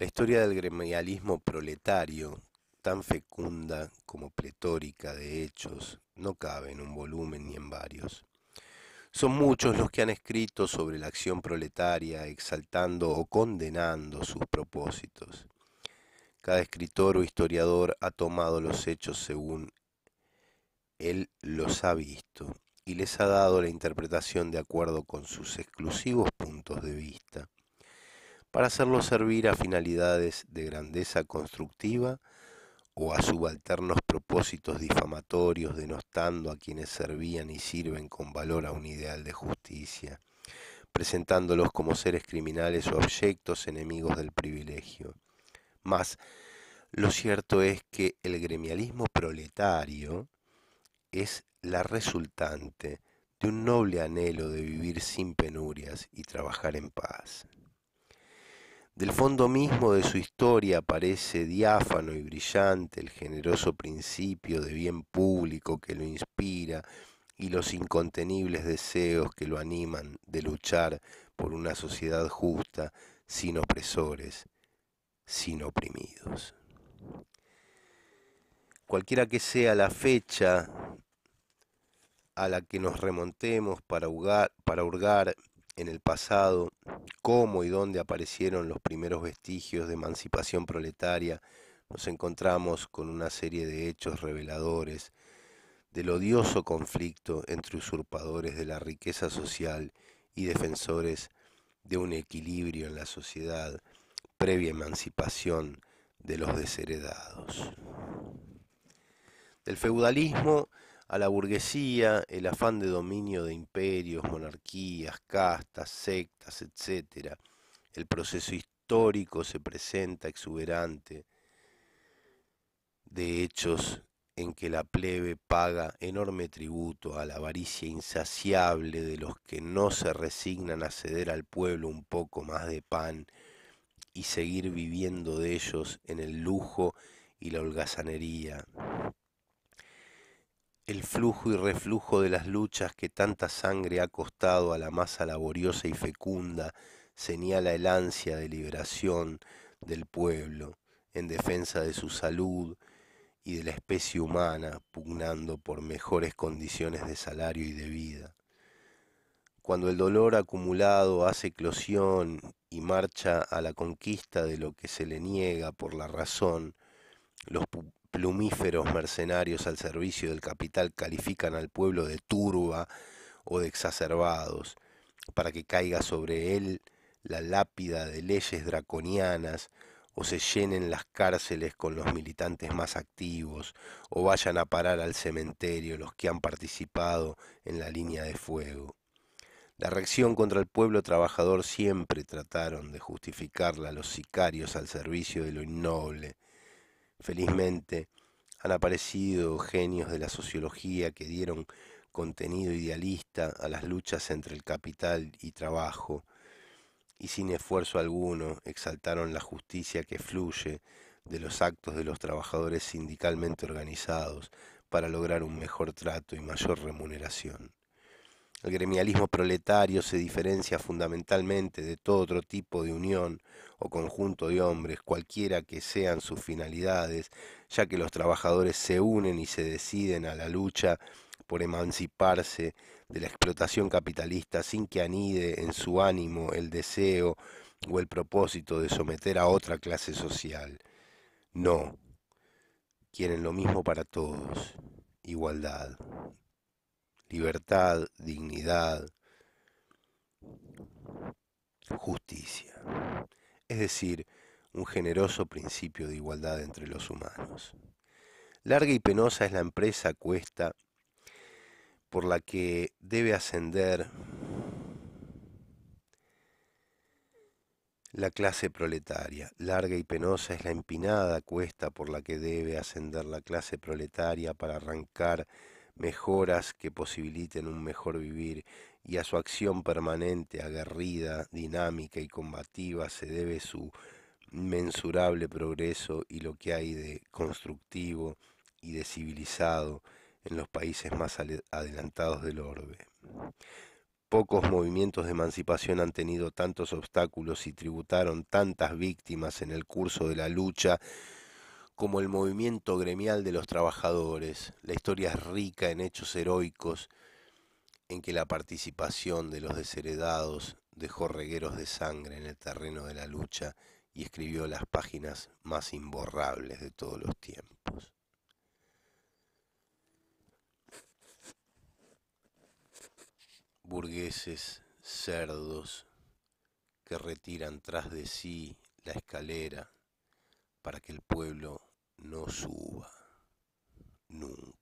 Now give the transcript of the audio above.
La historia del gremialismo proletario, tan fecunda como pletórica de hechos, no cabe en un volumen ni en varios. Son muchos los que han escrito sobre la acción proletaria, exaltando o condenando sus propósitos. Cada escritor o historiador ha tomado los hechos según él los ha visto y les ha dado la interpretación de acuerdo con sus exclusivos puntos de vista para hacerlo servir a finalidades de grandeza constructiva o a subalternos propósitos difamatorios, denostando a quienes servían y sirven con valor a un ideal de justicia, presentándolos como seres criminales o abyectos enemigos del privilegio. Mas, lo cierto es que el gremialismo proletario es la resultante de un noble anhelo de vivir sin penurias y trabajar en paz. Del fondo mismo de su historia aparece diáfano y brillante el generoso principio de bien público que lo inspira y los incontenibles deseos que lo animan de luchar por una sociedad justa, sin opresores, sin oprimidos. Cualquiera que sea la fecha a la que nos remontemos para hurgar, para hurgar en el pasado, cómo y dónde aparecieron los primeros vestigios de emancipación proletaria, nos encontramos con una serie de hechos reveladores del odioso conflicto entre usurpadores de la riqueza social y defensores de un equilibrio en la sociedad, previa emancipación de los desheredados. Del feudalismo a la burguesía, el afán de dominio de imperios, monarquías, castas, sectas, etc. El proceso histórico se presenta exuberante de hechos en que la plebe paga enorme tributo a la avaricia insaciable de los que no se resignan a ceder al pueblo un poco más de pan y seguir viviendo de ellos en el lujo y la holgazanería el flujo y reflujo de las luchas que tanta sangre ha costado a la masa laboriosa y fecunda señala el ansia de liberación del pueblo en defensa de su salud y de la especie humana, pugnando por mejores condiciones de salario y de vida. Cuando el dolor acumulado hace eclosión y marcha a la conquista de lo que se le niega por la razón, los, plumíferos mercenarios al servicio del capital califican al pueblo de turba o de exacerbados, para que caiga sobre él la lápida de leyes draconianas, o se llenen las cárceles con los militantes más activos, o vayan a parar al cementerio los que han participado en la línea de fuego. La reacción contra el pueblo trabajador siempre trataron de justificarla los sicarios al servicio de lo innoble, Felizmente han aparecido genios de la sociología que dieron contenido idealista a las luchas entre el capital y trabajo, y sin esfuerzo alguno exaltaron la justicia que fluye de los actos de los trabajadores sindicalmente organizados para lograr un mejor trato y mayor remuneración. El gremialismo proletario se diferencia fundamentalmente de todo otro tipo de unión o conjunto de hombres, cualquiera que sean sus finalidades, ya que los trabajadores se unen y se deciden a la lucha por emanciparse de la explotación capitalista sin que anide en su ánimo el deseo o el propósito de someter a otra clase social. No, quieren lo mismo para todos, igualdad libertad, dignidad, justicia, es decir, un generoso principio de igualdad entre los humanos. Larga y penosa es la empresa cuesta por la que debe ascender la clase proletaria. Larga y penosa es la empinada cuesta por la que debe ascender la clase proletaria para arrancar mejoras que posibiliten un mejor vivir y a su acción permanente, aguerrida, dinámica y combativa se debe su mensurable progreso y lo que hay de constructivo y de civilizado en los países más adelantados del orbe. Pocos movimientos de emancipación han tenido tantos obstáculos y tributaron tantas víctimas en el curso de la lucha como el movimiento gremial de los trabajadores. La historia es rica en hechos heroicos en que la participación de los desheredados dejó regueros de sangre en el terreno de la lucha y escribió las páginas más imborrables de todos los tiempos. Burgueses, cerdos, que retiran tras de sí la escalera para que el pueblo no suba nunca.